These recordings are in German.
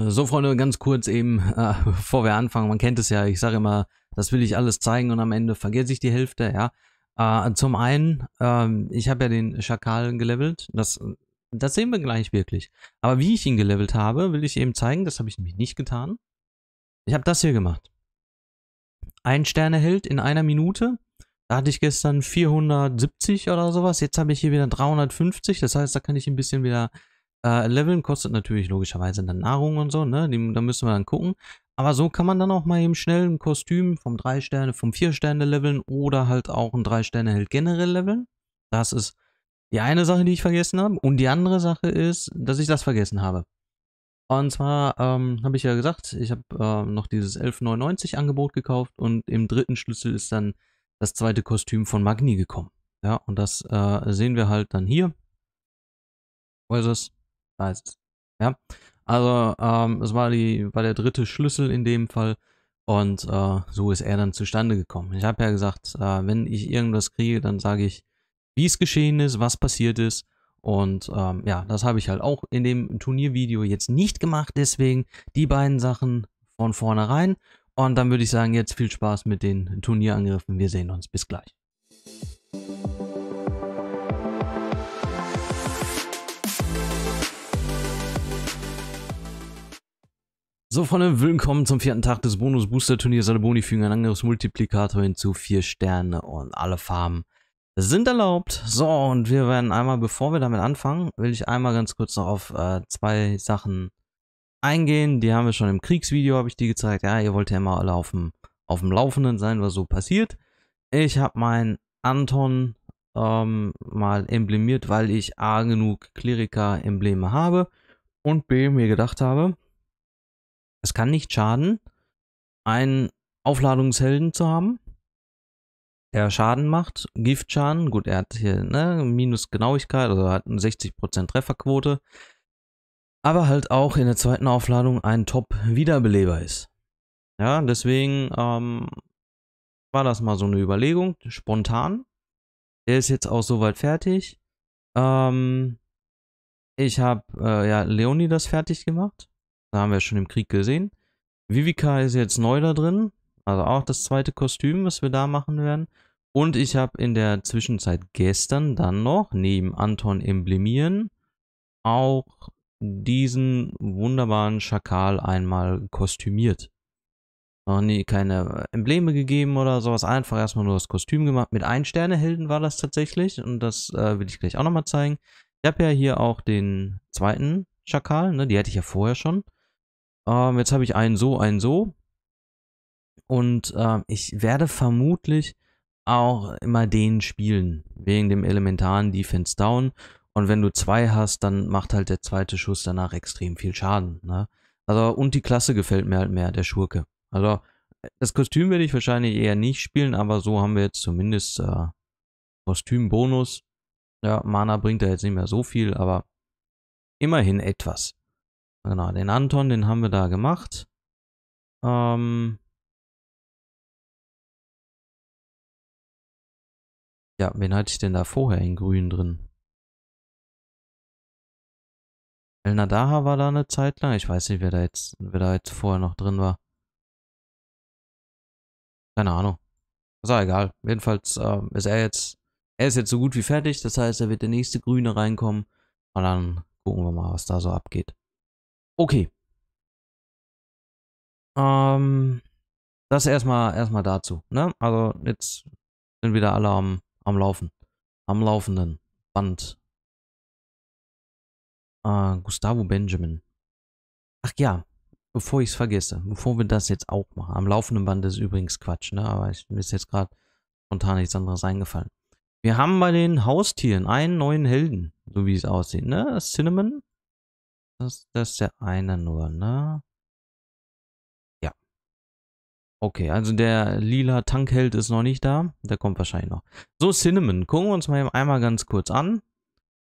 Äh, so, Freunde, ganz kurz eben, äh, bevor wir anfangen, man kennt es ja, ich sage immer, das will ich alles zeigen und am Ende vergesse ich die Hälfte, ja. Äh, zum einen, ähm, ich habe ja den Schakal gelevelt, das, das sehen wir gleich wirklich. Aber wie ich ihn gelevelt habe, will ich eben zeigen, das habe ich nämlich nicht getan. Ich habe das hier gemacht. Ein Sterneheld in einer Minute, da hatte ich gestern 470 oder sowas, jetzt habe ich hier wieder 350, das heißt, da kann ich ein bisschen wieder äh, Leveln kostet natürlich logischerweise dann Nahrung und so, ne? Die, da müssen wir dann gucken. Aber so kann man dann auch mal eben schnell ein Kostüm vom 3 Sterne, vom 4 Sterne leveln oder halt auch ein 3 Sterne Held generell leveln. Das ist die eine Sache, die ich vergessen habe. Und die andere Sache ist, dass ich das vergessen habe. Und zwar ähm, habe ich ja gesagt, ich habe äh, noch dieses 11,99 Angebot gekauft und im dritten Schlüssel ist dann das zweite Kostüm von Magni gekommen. Ja, und das äh, sehen wir halt dann hier. Wo ist es? Basis. Ja, also ähm, es war, die, war der dritte Schlüssel in dem Fall und äh, so ist er dann zustande gekommen. Ich habe ja gesagt, äh, wenn ich irgendwas kriege, dann sage ich, wie es geschehen ist, was passiert ist und ähm, ja, das habe ich halt auch in dem Turniervideo jetzt nicht gemacht, deswegen die beiden Sachen von vornherein und dann würde ich sagen, jetzt viel Spaß mit den Turnierangriffen. Wir sehen uns. Bis gleich. So Freunde, willkommen zum vierten Tag des Bonus Booster Turniers. Alle Boni fügen ein anderes Multiplikator hinzu, vier Sterne und alle Farben sind erlaubt. So, und wir werden einmal, bevor wir damit anfangen, will ich einmal ganz kurz noch auf äh, zwei Sachen eingehen. Die haben wir schon im Kriegsvideo, habe ich die gezeigt. Ja, ihr wollt ja immer alle auf dem, auf dem Laufenden sein, was so passiert. Ich habe meinen Anton ähm, mal emblemiert, weil ich A genug Kleriker-Embleme habe und B mir gedacht habe, es kann nicht schaden, einen Aufladungshelden zu haben, der Schaden macht, Giftschaden. Gut, er hat hier ne, minus Genauigkeit, also hat eine 60% Trefferquote. Aber halt auch in der zweiten Aufladung ein Top-Wiederbeleber ist. Ja, deswegen ähm, war das mal so eine Überlegung, spontan. Der ist jetzt auch soweit fertig. Ähm, ich habe äh, ja Leonidas fertig gemacht. Da haben wir schon im Krieg gesehen. Vivica ist jetzt neu da drin. Also auch das zweite Kostüm, was wir da machen werden. Und ich habe in der Zwischenzeit gestern dann noch neben Anton Emblemieren auch diesen wunderbaren Schakal einmal kostümiert. Noch nie keine Embleme gegeben oder sowas. Einfach erstmal nur das Kostüm gemacht. Mit ein Sterne war das tatsächlich. Und das äh, will ich gleich auch nochmal zeigen. Ich habe ja hier auch den zweiten Schakal. Ne? Die hatte ich ja vorher schon. Ähm, jetzt habe ich einen so, einen so. Und äh, ich werde vermutlich auch immer den spielen, wegen dem elementaren Defense Down. Und wenn du zwei hast, dann macht halt der zweite Schuss danach extrem viel Schaden. Ne? Also, und die Klasse gefällt mir halt mehr, der Schurke. Also, das Kostüm werde ich wahrscheinlich eher nicht spielen, aber so haben wir jetzt zumindest äh, Kostümbonus. Ja, Mana bringt da jetzt nicht mehr so viel, aber immerhin etwas. Genau, den Anton, den haben wir da gemacht. Ähm ja, wen hatte ich denn da vorher in grün drin? El Nadaha war da eine Zeit lang. Ich weiß nicht, wer da jetzt, wer da jetzt vorher noch drin war. Keine Ahnung. Ist auch egal. Jedenfalls äh, ist er jetzt, er ist jetzt so gut wie fertig. Das heißt, er wird der nächste Grüne reinkommen. Und dann gucken wir mal, was da so abgeht. Okay. Ähm, das erstmal erstmal dazu. Ne? Also jetzt sind wieder alle am, am Laufen. Am laufenden Band. Äh, Gustavo Benjamin. Ach ja, bevor ich es vergesse, bevor wir das jetzt auch machen. Am laufenden Band ist übrigens Quatsch, ne? Aber ich, mir ist jetzt gerade spontan nichts anderes eingefallen. Wir haben bei den Haustieren einen neuen Helden, so wie es aussieht, ne? Cinnamon das, das ist der eine nur, ne? Ja. Okay, also der lila Tankheld ist noch nicht da. Der kommt wahrscheinlich noch. So, Cinnamon. Gucken wir uns mal einmal ganz kurz an.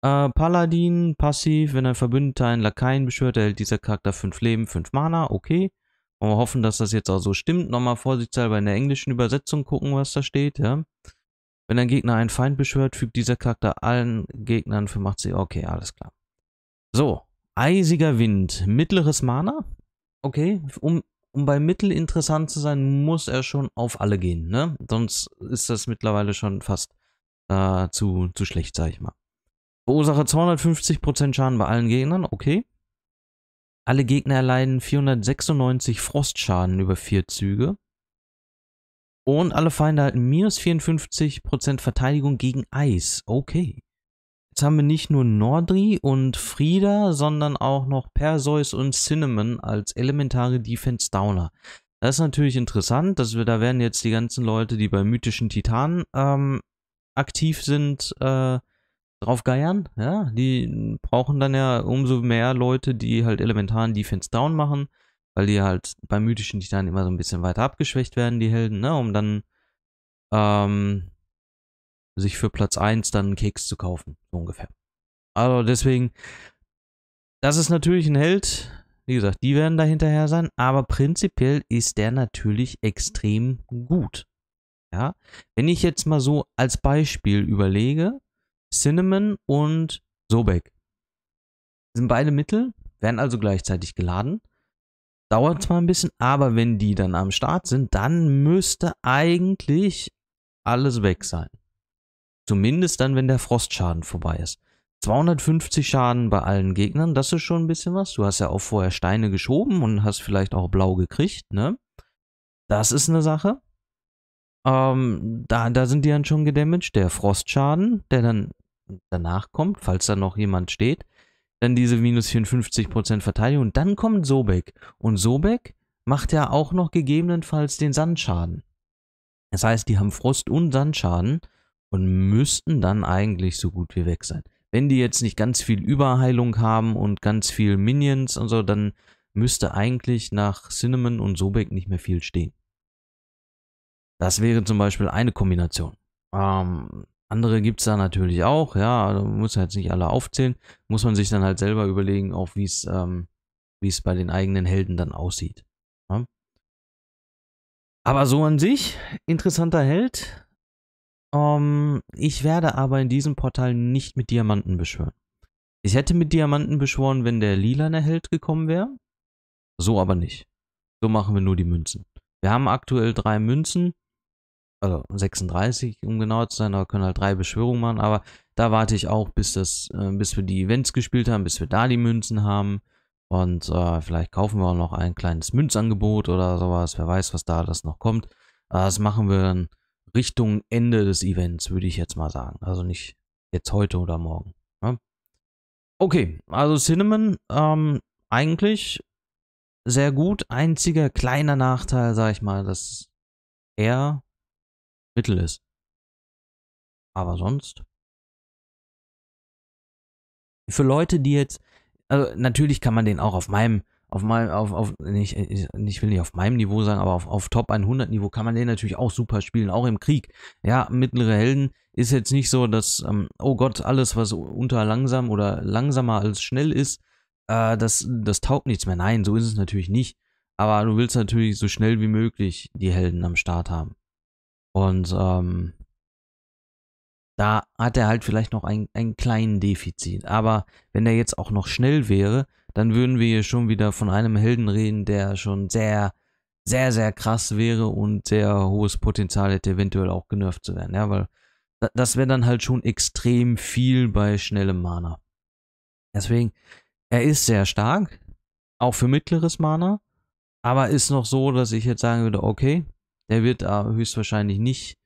Äh, Paladin, passiv. Wenn ein Verbündeter einen Lakaien beschwört, erhält dieser Charakter 5 Leben, 5 Mana. Okay. Wollen wir hoffen, dass das jetzt auch so stimmt. Nochmal vorsichtshalber in der englischen Übersetzung gucken, was da steht. Ja. Wenn ein Gegner einen Feind beschwört, fügt dieser Charakter allen Gegnern für 85... Okay, alles klar. So, Eisiger Wind, mittleres Mana. Okay, um, um bei Mittel interessant zu sein, muss er schon auf alle gehen, ne? Sonst ist das mittlerweile schon fast äh, zu, zu schlecht, sag ich mal. Verursache 250% Schaden bei allen Gegnern, okay. Alle Gegner erleiden 496 Frostschaden über vier Züge. Und alle Feinde halten minus 54% Verteidigung gegen Eis. Okay. Jetzt haben wir nicht nur Nordri und Frieda, sondern auch noch Perseus und Cinnamon als elementare Defense Downer. Das ist natürlich interessant, dass wir da werden jetzt die ganzen Leute, die bei mythischen Titanen ähm, aktiv sind, äh, drauf geiern. Ja, die brauchen dann ja umso mehr Leute, die halt elementaren Defense Down machen, weil die halt bei mythischen Titanen immer so ein bisschen weiter abgeschwächt werden, die Helden, ne, um dann ähm, sich für Platz 1 dann einen Keks zu kaufen, so ungefähr. Also deswegen, das ist natürlich ein Held. Wie gesagt, die werden da hinterher sein, aber prinzipiell ist der natürlich extrem gut. Ja, wenn ich jetzt mal so als Beispiel überlege, Cinnamon und Sobek sind beide Mittel, werden also gleichzeitig geladen. Dauert zwar ein bisschen, aber wenn die dann am Start sind, dann müsste eigentlich alles weg sein. Zumindest dann, wenn der Frostschaden vorbei ist. 250 Schaden bei allen Gegnern, das ist schon ein bisschen was. Du hast ja auch vorher Steine geschoben und hast vielleicht auch blau gekriegt, ne? Das ist eine Sache. Ähm, da, da sind die dann schon gedamaged. Der Frostschaden, der dann danach kommt, falls da noch jemand steht. Dann diese minus 54% Verteidigung. Und dann kommt Sobek. Und Sobek macht ja auch noch gegebenenfalls den Sandschaden. Das heißt, die haben Frost und Sandschaden und müssten dann eigentlich so gut wie weg sein. Wenn die jetzt nicht ganz viel Überheilung haben und ganz viel Minions und so, dann müsste eigentlich nach Cinnamon und Sobek nicht mehr viel stehen. Das wäre zum Beispiel eine Kombination. Ähm, andere gibt es da natürlich auch, ja, muss jetzt halt nicht alle aufzählen, muss man sich dann halt selber überlegen, auch wie ähm, wie's bei den eigenen Helden dann aussieht. Ja? Ne? Aber so an sich, interessanter Held, um, ähm, ich werde aber in diesem Portal nicht mit Diamanten beschwören. Ich hätte mit Diamanten beschworen, wenn der lilane Held gekommen wäre. So aber nicht. So machen wir nur die Münzen. Wir haben aktuell drei Münzen. Also 36, um genau zu sein, aber können halt drei Beschwörungen machen. Aber da warte ich auch, bis, das, äh, bis wir die Events gespielt haben, bis wir da die Münzen haben. Und äh, vielleicht kaufen wir auch noch ein kleines Münzangebot oder sowas. Wer weiß, was da das noch kommt. Äh, das machen wir dann Richtung Ende des Events, würde ich jetzt mal sagen. Also nicht jetzt heute oder morgen. Ne? Okay, also Cinnamon ähm, eigentlich sehr gut. Einziger kleiner Nachteil, sag ich mal, dass er mittel ist. Aber sonst. Für Leute, die jetzt, also natürlich kann man den auch auf meinem auf mein, auf, auf, nicht, ich will nicht auf meinem Niveau sagen, aber auf, auf Top 100 Niveau kann man den natürlich auch super spielen, auch im Krieg. Ja, mittlere Helden ist jetzt nicht so, dass, ähm, oh Gott, alles, was unter langsam oder langsamer als schnell ist, äh, das, das taugt nichts mehr. Nein, so ist es natürlich nicht. Aber du willst natürlich so schnell wie möglich die Helden am Start haben. Und ähm, da hat er halt vielleicht noch ein, einen kleinen Defizit. Aber wenn er jetzt auch noch schnell wäre, dann würden wir hier schon wieder von einem Helden reden, der schon sehr, sehr, sehr krass wäre und sehr hohes Potenzial hätte, eventuell auch genervt zu werden. Ja, weil das wäre dann halt schon extrem viel bei schnellem Mana. Deswegen, er ist sehr stark, auch für mittleres Mana, aber ist noch so, dass ich jetzt sagen würde, okay, der wird äh, höchstwahrscheinlich nicht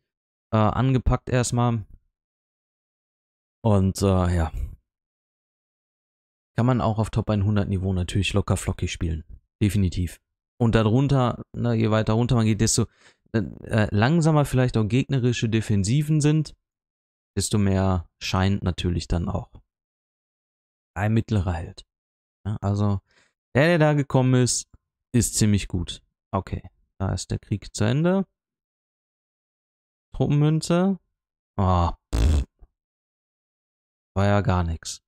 äh, angepackt erstmal. Und äh, ja, kann man auch auf Top 100 Niveau natürlich locker flockig spielen. Definitiv. Und darunter, na, ne, je weiter runter man geht, desto äh, äh, langsamer vielleicht auch gegnerische Defensiven sind, desto mehr scheint natürlich dann auch. Ein mittlerer Held. Ja, also, der, der da gekommen ist, ist ziemlich gut. Okay, da ist der Krieg zu Ende. Truppenmünze. Ah, oh, war ja gar nichts.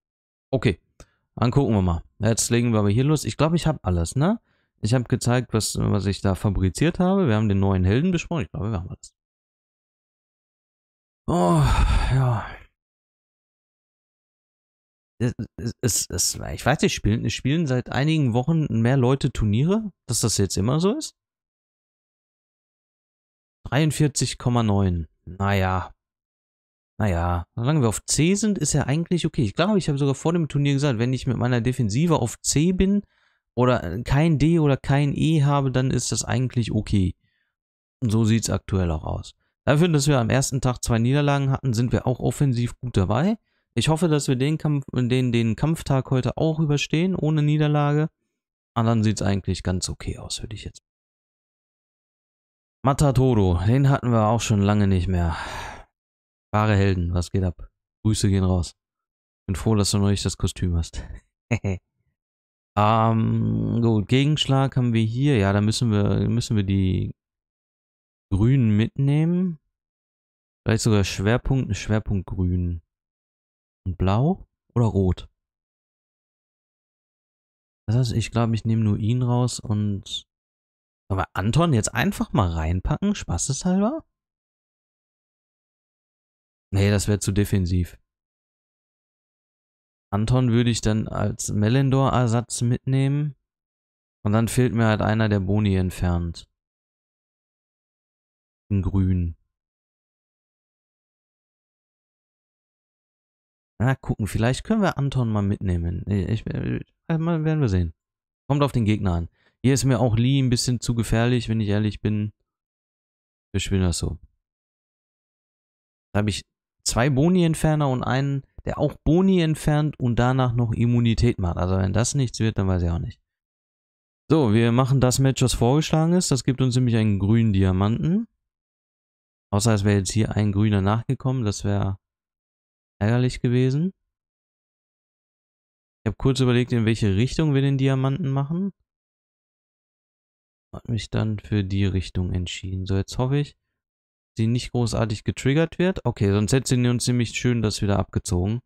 Okay, dann gucken wir mal. Jetzt legen wir aber hier los. Ich glaube, ich habe alles, ne? Ich habe gezeigt, was, was ich da fabriziert habe. Wir haben den neuen Helden besprochen. Ich glaube, wir haben alles. Oh, ja. Es, es, es, ich weiß nicht, spielen, spielen seit einigen Wochen mehr Leute Turniere, dass das jetzt immer so ist? 43,9. Naja. Naja, solange wir auf C sind, ist er eigentlich okay. Ich glaube, ich habe sogar vor dem Turnier gesagt, wenn ich mit meiner Defensive auf C bin oder äh, kein D oder kein E habe, dann ist das eigentlich okay. Und so sieht es aktuell auch aus. Dafür, dass wir am ersten Tag zwei Niederlagen hatten, sind wir auch offensiv gut dabei. Ich hoffe, dass wir den, Kampf, den, den Kampftag heute auch überstehen, ohne Niederlage. Und ah, dann sieht es eigentlich ganz okay aus, würde ich jetzt. Matatodo, den hatten wir auch schon lange nicht mehr. Wahre Helden, was geht ab? Grüße gehen raus. Bin froh, dass du noch nicht das Kostüm hast. ähm, gut, Gegenschlag haben wir hier. Ja, da müssen wir, müssen wir die Grünen mitnehmen. Vielleicht sogar Schwerpunkt, Schwerpunkt Grün. Und Blau oder Rot? Das heißt, ich glaube, ich nehme nur ihn raus und... Aber Anton jetzt einfach mal reinpacken, spaßeshalber? Nee, das wäre zu defensiv. Anton würde ich dann als Melendor-Ersatz mitnehmen. Und dann fehlt mir halt einer, der Boni entfernt. In grün. Na, gucken, vielleicht können wir Anton mal mitnehmen. Ich, ich, äh, äh, werden wir sehen. Kommt auf den Gegner an. Hier ist mir auch Lee ein bisschen zu gefährlich, wenn ich ehrlich bin. Wir spielen das so. Da habe ich zwei Boni-Entferner und einen, der auch Boni entfernt und danach noch Immunität macht. Also wenn das nichts wird, dann weiß ich auch nicht. So, wir machen das Match, was vorgeschlagen ist. Das gibt uns nämlich einen grünen Diamanten. Außer es wäre jetzt hier ein grüner nachgekommen. Das wäre ärgerlich gewesen. Ich habe kurz überlegt, in welche Richtung wir den Diamanten machen. Hat mich dann für die Richtung entschieden. So, jetzt hoffe ich, die nicht großartig getriggert wird. Okay, sonst hätte sie uns nämlich schön das wieder abgezogen.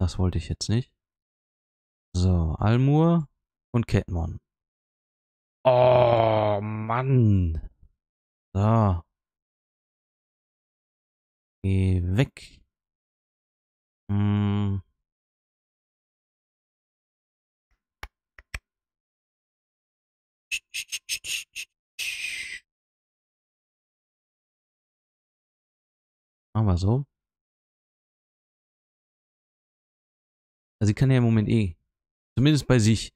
Das wollte ich jetzt nicht. So, Almur und Catmon. Oh, Mann. So. Geh weg. Hm. Machen wir so. Also sie kann ja im Moment eh. Zumindest bei sich.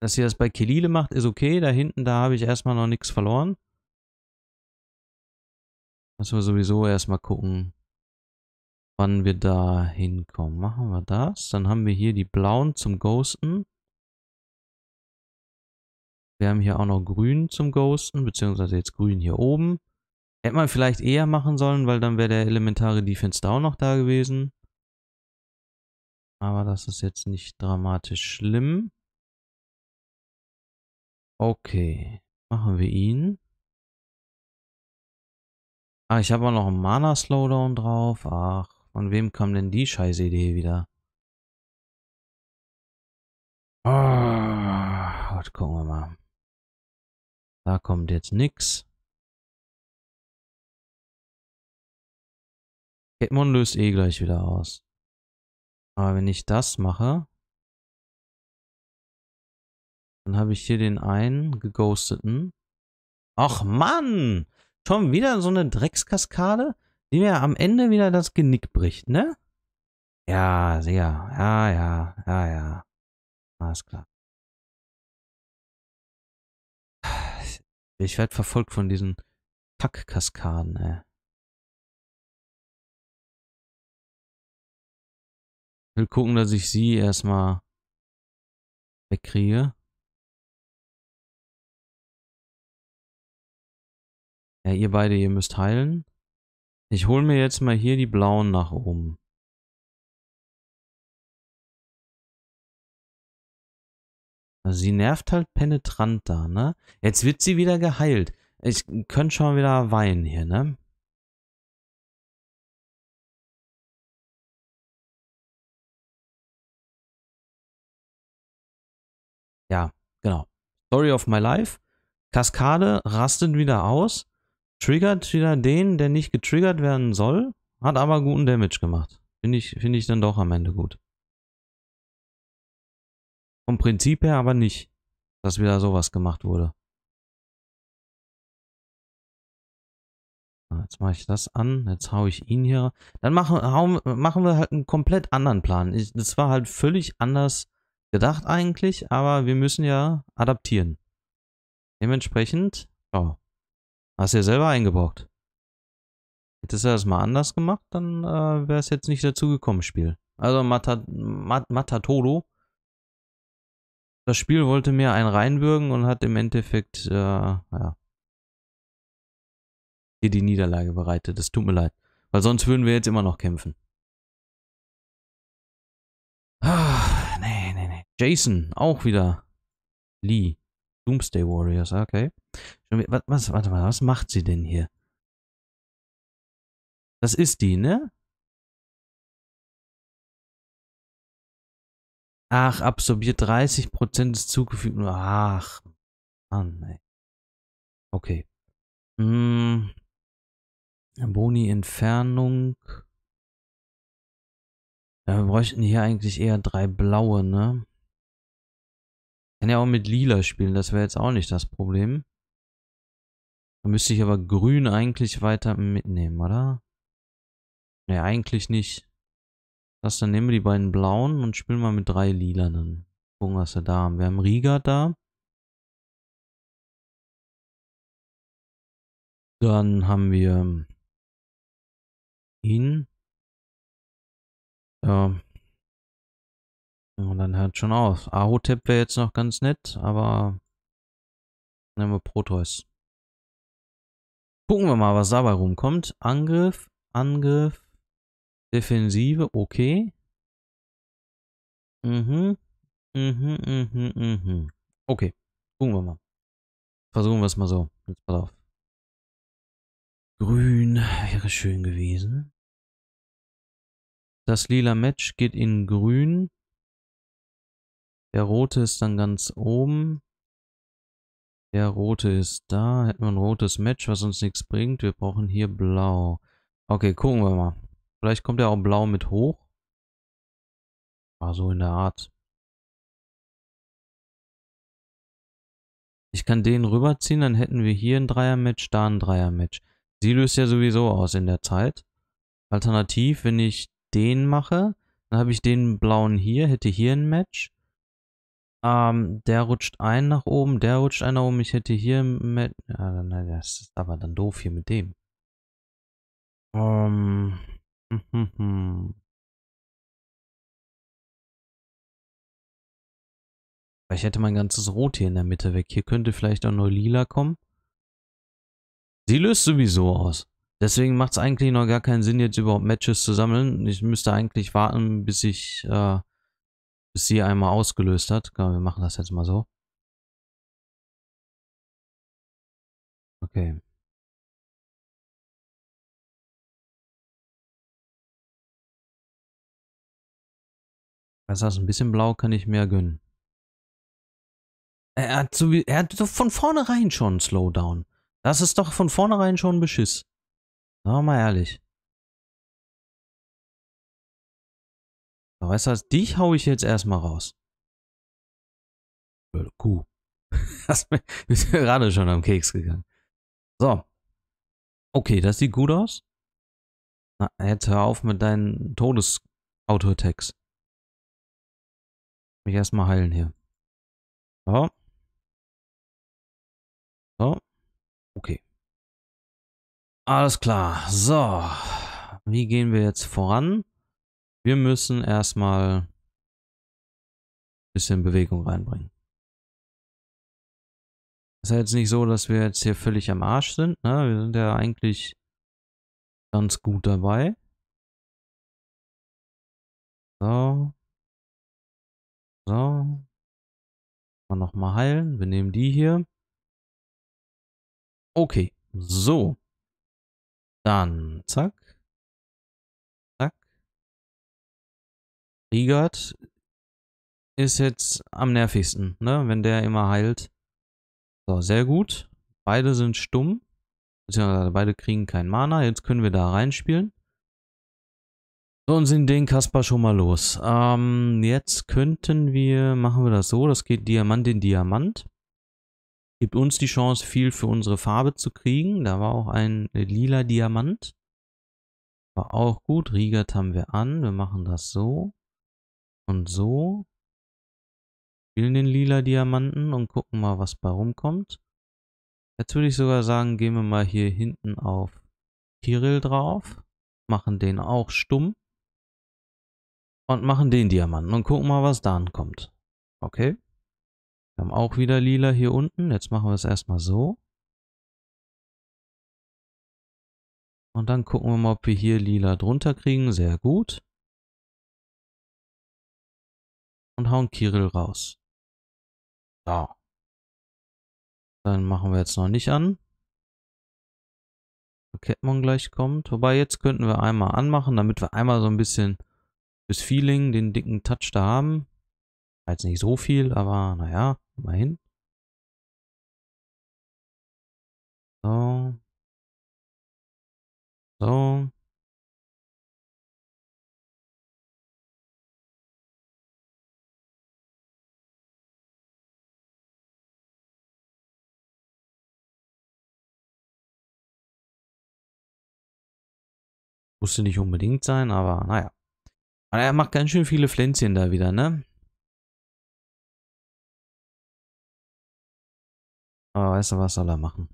Dass sie das bei Kelile macht, ist okay. Da hinten, da habe ich erstmal noch nichts verloren. Müssen wir sowieso erstmal gucken, wann wir da hinkommen. Machen wir das. Dann haben wir hier die blauen zum Ghosten. Wir haben hier auch noch grün zum Ghosten, beziehungsweise jetzt grün hier oben. Hätte man vielleicht eher machen sollen, weil dann wäre der elementare Defense Down noch da gewesen. Aber das ist jetzt nicht dramatisch schlimm. Okay, machen wir ihn. Ah, ich habe auch noch einen Mana-Slowdown drauf. Ach, von wem kam denn die scheiß Idee wieder? Ah, oh, gucken wir mal. Da kommt jetzt nix. Catmon löst eh gleich wieder aus. Aber wenn ich das mache, dann habe ich hier den einen geghosteten. Ach Mann! Schon wieder so eine Dreckskaskade, die mir am Ende wieder das Genick bricht, ne? Ja, sehr. Ja, ja, ja, ja. Alles klar. Ich werde verfolgt von diesen Kackkaskaden, ey. Ich will gucken, dass ich sie erstmal wegkriege. Ja, ihr beide, ihr müsst heilen. Ich hole mir jetzt mal hier die blauen nach oben. Also sie nervt halt penetrant da, ne? Jetzt wird sie wieder geheilt. Ich könnte schon wieder weinen hier, ne? ja, genau. Story of my life. Kaskade rastet wieder aus, triggert wieder den, der nicht getriggert werden soll, hat aber guten Damage gemacht. Finde ich, find ich dann doch am Ende gut. Vom Prinzip her aber nicht, dass wieder sowas gemacht wurde. Ah, jetzt mache ich das an, jetzt haue ich ihn hier. Dann machen, hauen, machen wir halt einen komplett anderen Plan. Ich, das war halt völlig anders gedacht eigentlich, aber wir müssen ja adaptieren. Dementsprechend, ja, hast du ja selber eingebrockt. Hättest du das mal anders gemacht, dann äh, wäre es jetzt nicht dazu gekommen, Spiel. Also Matat Mat, Matatolo, das Spiel wollte mir einen reinbürgen und hat im Endeffekt, äh, ja, dir die Niederlage bereitet. Das tut mir leid. Weil sonst würden wir jetzt immer noch kämpfen. Jason, auch wieder. Lee. Doomsday Warriors, okay. Was, was, warte mal, was macht sie denn hier? Das ist die, ne? Ach, absorbiert 30% des zugefügten. Ach, Mann, ey. Okay. Mm. Hm. Boni Entfernung. Ja, wir bräuchten hier eigentlich eher drei blaue, ne? Kann ja auch mit lila spielen, das wäre jetzt auch nicht das Problem. Da müsste ich aber grün eigentlich weiter mitnehmen, oder? Ne, eigentlich nicht. Das, dann nehmen wir die beiden blauen und spielen mal mit drei lilanen. Gucken, was wir da haben. Wir haben Riga da. Dann haben wir ähm, ihn. Ja, und dann hört schon auf. Aho-Tipp wäre jetzt noch ganz nett, aber nehmen wir Proteus. Gucken wir mal, was dabei rumkommt. Angriff, Angriff, Defensive, okay. Mhm. Mhm, mhm, mhm. Okay, gucken wir mal. Versuchen wir es mal so. Jetzt pass auf. Grün wäre schön gewesen. Das lila Match geht in grün. Der rote ist dann ganz oben. Der rote ist da. Hätten wir ein rotes Match, was uns nichts bringt. Wir brauchen hier blau. Okay, gucken wir mal. Vielleicht kommt ja auch blau mit hoch. War so in der Art. Ich kann den rüberziehen, dann hätten wir hier ein Dreier-Match, da ein Dreier-Match. Sie löst ja sowieso aus in der Zeit. Alternativ, wenn ich den mache, dann habe ich den blauen hier, hätte hier ein Match. Ähm, der rutscht ein nach oben, der rutscht ein nach oben. Ich hätte hier mit... Ja, das ist aber dann doof hier mit dem. Ähm... Hm, hm, hm, ich hätte mein ganzes Rot hier in der Mitte weg. Hier könnte vielleicht auch nur Lila kommen. Sie löst sowieso aus. Deswegen macht es eigentlich noch gar keinen Sinn, jetzt überhaupt Matches zu sammeln. Ich müsste eigentlich warten, bis ich äh, bis sie einmal ausgelöst hat. Genau, wir machen das jetzt mal so. Okay. Das ist ein bisschen blau, kann ich mehr gönnen. Er hat, so, er hat so von vornherein schon einen Slowdown. Das ist doch von vornherein schon ein Beschiss. Sagen wir mal ehrlich. Weißt du was, dich hau ich jetzt erstmal raus. Blöde äh, Kuh. das ist gerade schon am Keks gegangen. So. Okay, das sieht gut aus. Na, jetzt hör auf mit deinen Todesautotext. Mich erstmal heilen hier. So. So. Okay. Alles klar. So. Wie gehen wir jetzt voran? Wir müssen erstmal ein bisschen Bewegung reinbringen. Ist ja jetzt nicht so, dass wir jetzt hier völlig am Arsch sind. Ne? Wir sind ja eigentlich ganz gut dabei. So. So. Mal nochmal heilen. Wir nehmen die hier. Okay. So. Dann, zack. Rigard ist jetzt am nervigsten, ne? Wenn der immer heilt. So, sehr gut. Beide sind stumm. beide kriegen keinen Mana. Jetzt können wir da reinspielen. So, und sind den Kasper schon mal los. Ähm, jetzt könnten wir, machen wir das so, das geht Diamant in Diamant. Gibt uns die Chance, viel für unsere Farbe zu kriegen. Da war auch ein lila Diamant. War auch gut. Rigat haben wir an. Wir machen das so und so. Spielen den lila Diamanten und gucken mal, was bei rumkommt. Jetzt würde ich sogar sagen, gehen wir mal hier hinten auf Kirill drauf, machen den auch stumm und machen den Diamanten und gucken mal, was da ankommt. Okay. Wir haben auch wieder lila hier unten. Jetzt machen wir es erstmal so. Und dann gucken wir mal, ob wir hier lila drunter kriegen. Sehr gut und hauen Kirill raus. So. Dann machen wir jetzt noch nicht an. Catmon gleich kommt. Wobei jetzt könnten wir einmal anmachen, damit wir einmal so ein bisschen das Feeling, den dicken Touch da haben. Jetzt nicht so viel, aber naja, immerhin. So. So. Musste nicht unbedingt sein, aber naja. Aber er macht ganz schön viele Pflänzchen da wieder, ne? Aber weißt du, was soll er machen?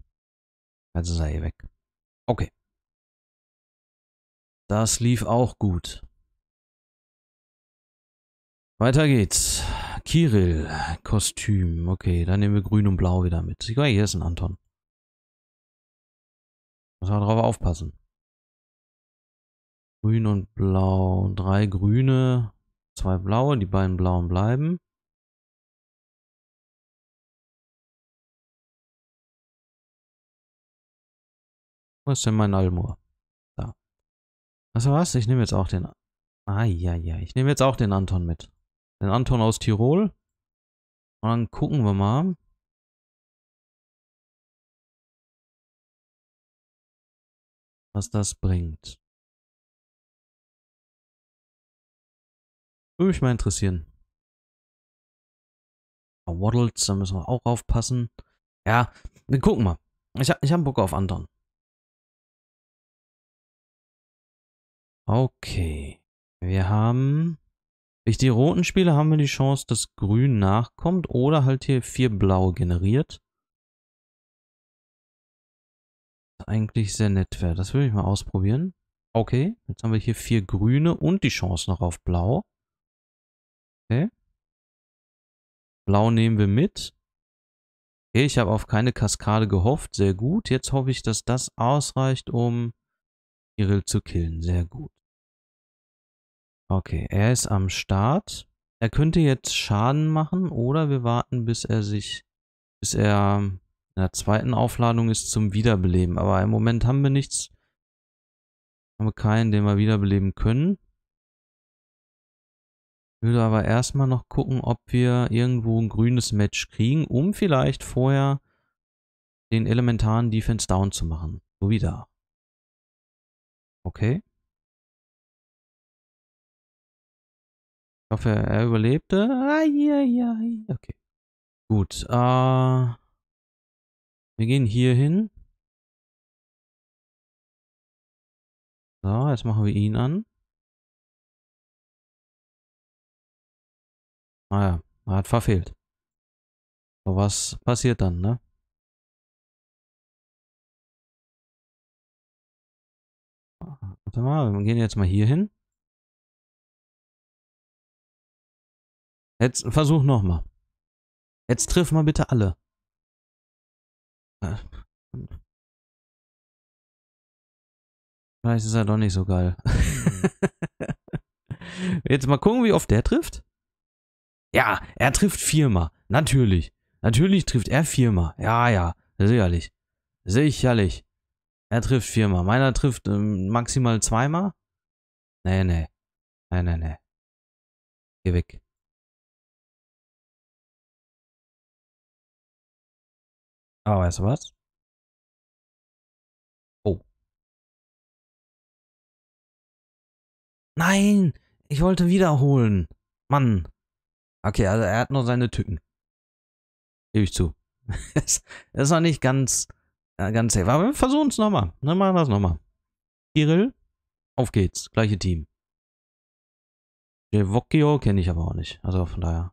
Also sei er weg. Okay. Das lief auch gut. Weiter geht's. Kirill, Kostüm. Okay, dann nehmen wir grün und blau wieder mit. Hier ist ein Anton. Muss man drauf aufpassen. Grün und blau. Drei grüne, zwei blaue. Die beiden blauen bleiben. Wo ist denn mein Almur? Da. Also was? Ich nehme jetzt auch den... Ah, ja, ja. Ich nehme jetzt auch den Anton mit. Den Anton aus Tirol. Und dann gucken wir mal. Was das bringt. Würde mich mal interessieren. Waddles, da müssen wir auch aufpassen. Ja, wir gucken mal. Ich, ich habe Bock auf anderen. Okay. Wir haben... Durch die roten Spiele haben wir die Chance, dass grün nachkommt oder halt hier vier blaue generiert. Eigentlich sehr nett wäre. Das würde ich mal ausprobieren. Okay, jetzt haben wir hier vier grüne und die Chance noch auf blau. Okay. Blau nehmen wir mit. Okay, ich habe auf keine Kaskade gehofft. Sehr gut. Jetzt hoffe ich, dass das ausreicht, um Kirill zu killen. Sehr gut. Okay, er ist am Start. Er könnte jetzt Schaden machen oder wir warten, bis er sich, bis er in der zweiten Aufladung ist zum Wiederbeleben. Aber im Moment haben wir nichts. Haben wir keinen, den wir wiederbeleben können. Würde aber erstmal noch gucken, ob wir irgendwo ein grünes Match kriegen, um vielleicht vorher den elementaren Defense down zu machen. So wie da. Okay. Ich hoffe, er überlebte. Ah, okay. Gut. Äh, wir gehen hier hin. So, jetzt machen wir ihn an. Naja, ah hat verfehlt. So was passiert dann, ne? Warte mal, wir gehen jetzt mal hier hin. Jetzt versuch nochmal. Jetzt triff mal bitte alle. Vielleicht ist er doch nicht so geil. Mhm. Jetzt mal gucken, wie oft der trifft. Ja, er trifft viermal. Natürlich. Natürlich trifft er viermal. Ja, ja. Sicherlich. Sicherlich. Er trifft viermal. Meiner trifft ähm, maximal zweimal. Nee, nee. Nee, nee, nee. Geh weg. Aber ah, weißt du was? Oh. Nein! Ich wollte wiederholen. Mann. Okay, also er hat noch seine Tücken. Gebe ich zu. das ist noch nicht ganz, äh, ganz safe. Aber wir versuchen es nochmal. Dann machen wir es nochmal. Kirill, auf geht's. Gleiche Team. Jevokio kenne ich aber auch nicht. Also von daher.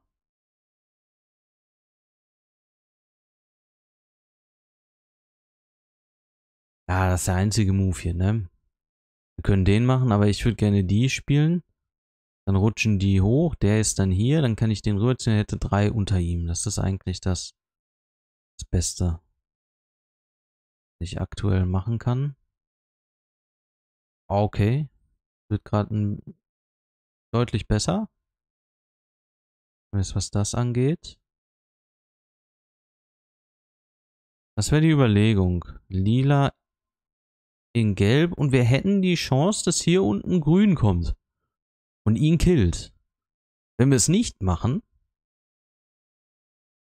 Ja, das ist der einzige Move hier, ne? Wir können den machen, aber ich würde gerne die spielen. Dann rutschen die hoch, der ist dann hier, dann kann ich den rüberziehen, hätte drei unter ihm. Das ist eigentlich das, das Beste, was ich aktuell machen kann. Ah, okay, wird gerade deutlich besser. Jetzt was das angeht. Das wäre die Überlegung. Lila in Gelb und wir hätten die Chance, dass hier unten Grün kommt und ihn killt. Wenn wir es nicht machen,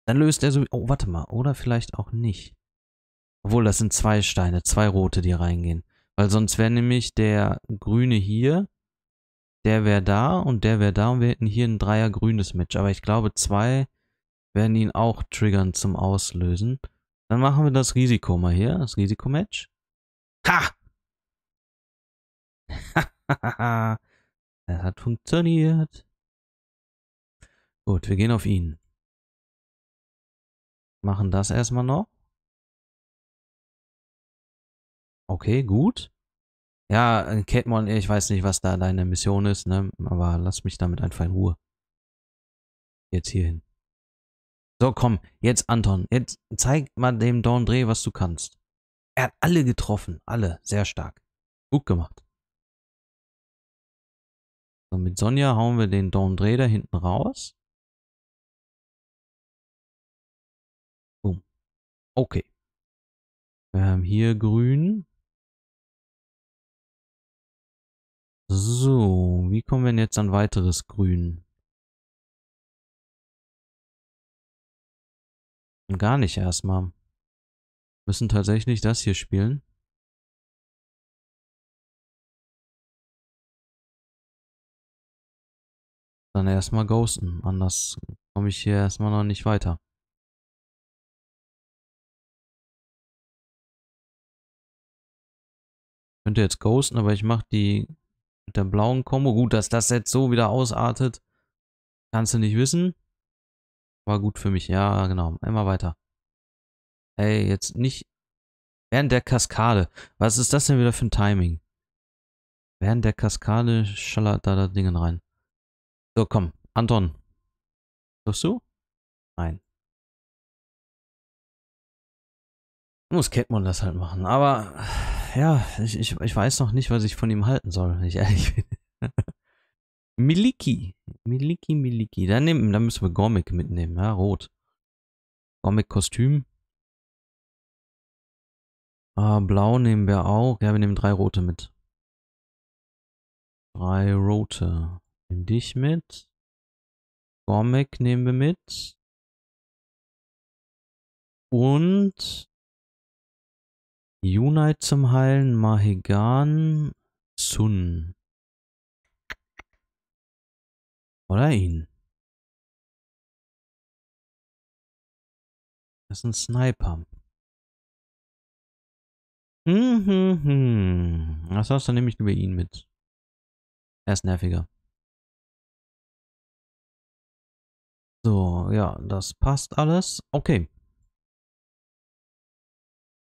dann löst er so... Oh, warte mal. Oder vielleicht auch nicht. Obwohl, das sind zwei Steine, zwei rote, die reingehen. Weil sonst wäre nämlich der grüne hier, der wäre da und der wäre da und wir hätten hier ein Dreier grünes Match. Aber ich glaube, zwei werden ihn auch triggern zum Auslösen. Dann machen wir das Risiko mal hier, das Risikomatch. Ha! Er hat funktioniert. Gut, wir gehen auf ihn. Machen das erstmal noch. Okay, gut. Ja, Catmon, äh, ich weiß nicht, was da deine Mission ist, ne? Aber lass mich damit einfach in Ruhe. Jetzt hier hin. So, komm, jetzt Anton, jetzt zeig mal dem Dorn Dreh, was du kannst. Er hat alle getroffen, alle, sehr stark. Gut gemacht. So, mit Sonja hauen wir den Dondre da hinten raus. Boom. Okay. Wir ähm, haben hier grün. So, wie kommen wir denn jetzt an weiteres Grün? Gar nicht erstmal. Müssen tatsächlich das hier spielen. Dann erstmal ghosten. Anders komme ich hier erstmal noch nicht weiter. Ich könnte jetzt ghosten, aber ich mache die mit der blauen Kombo. Gut, dass das jetzt so wieder ausartet, kannst du nicht wissen. War gut für mich. Ja, genau. Immer weiter. Ey, jetzt nicht während der Kaskade. Was ist das denn wieder für ein Timing? Während der Kaskade schallert da das Ding rein. So, komm. Anton. Hörst du? Nein. Muss Catmon das halt machen. Aber ja, ich, ich, ich weiß noch nicht, was ich von ihm halten soll, wenn ich ehrlich bin. Miliki. Miliki, Miliki. Dann, nehmen, dann müssen wir Gormik mitnehmen, ja, rot. gormik kostüm Ah, blau nehmen wir auch. Ja, wir nehmen drei rote mit. Drei rote. Nimm dich mit. Gormek nehmen wir mit. Und Unite zum Heilen, Mahigan, Sun. Oder ihn. Das ist ein Sniper. Hm, hm, hm. Was hast du ich über ihn mit? Er ist nerviger. So, ja, das passt alles. Okay.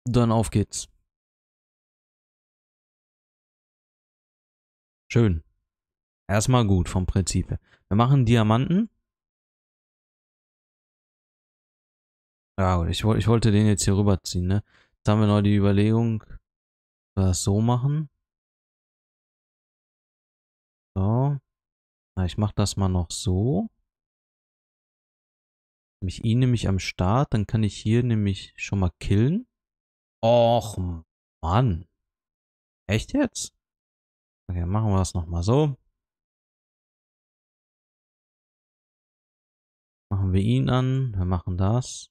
Dann auf geht's. Schön. Erstmal gut vom Prinzip. Wir machen Diamanten. Ja, ich, ich wollte den jetzt hier rüberziehen, ne? Jetzt haben wir noch die Überlegung, das so machen. So. Na, ich mach das mal noch so ich ihn nämlich am Start, dann kann ich hier nämlich schon mal killen. Och, Mann. Echt jetzt? Okay, machen wir das nochmal so. Machen wir ihn an, wir machen das.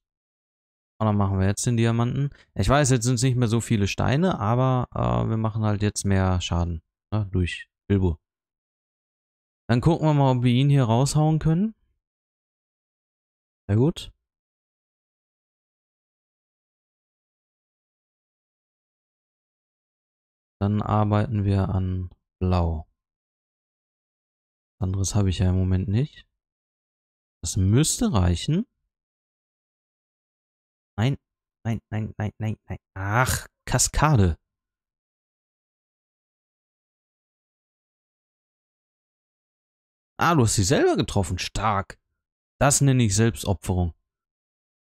Und dann machen wir jetzt den Diamanten. Ich weiß, jetzt sind es nicht mehr so viele Steine, aber äh, wir machen halt jetzt mehr Schaden. Ne, durch Bilbo. Dann gucken wir mal, ob wir ihn hier raushauen können. Na gut. Dann arbeiten wir an Blau. Anderes habe ich ja im Moment nicht. Das müsste reichen. Nein, nein, nein, nein, nein, nein. Ach, Kaskade. Ah, du hast sie selber getroffen. Stark. Das nenne ich Selbstopferung.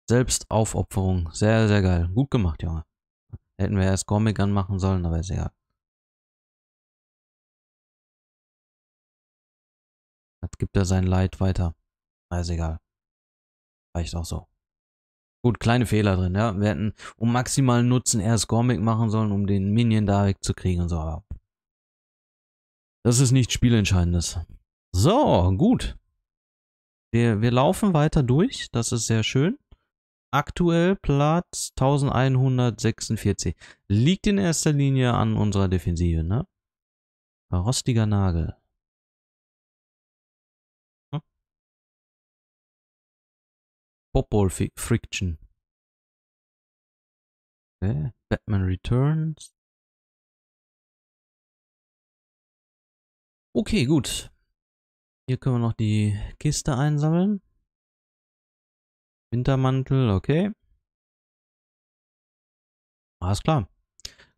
Selbstaufopferung. Sehr, sehr geil. Gut gemacht, Junge. Hätten wir erst Comic anmachen sollen, aber ist egal. Das gibt er sein Leid weiter. Ist egal. Reicht auch so. Gut, kleine Fehler drin, ja. Wir hätten um maximalen Nutzen erst Comic machen sollen, um den Minion da wegzukriegen und so. Aber das ist nichts Spielentscheidendes. So, gut. Wir, wir laufen weiter durch, das ist sehr schön. Aktuell Platz 1146. Liegt in erster Linie an unserer Defensive, ne? Rostiger Nagel. Hm? Popball Friction. Okay. Batman Returns. Okay, gut. Hier können wir noch die Kiste einsammeln. Wintermantel, okay. Alles klar.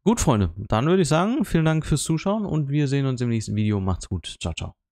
Gut, Freunde, dann würde ich sagen, vielen Dank fürs Zuschauen und wir sehen uns im nächsten Video. Macht's gut. Ciao, ciao.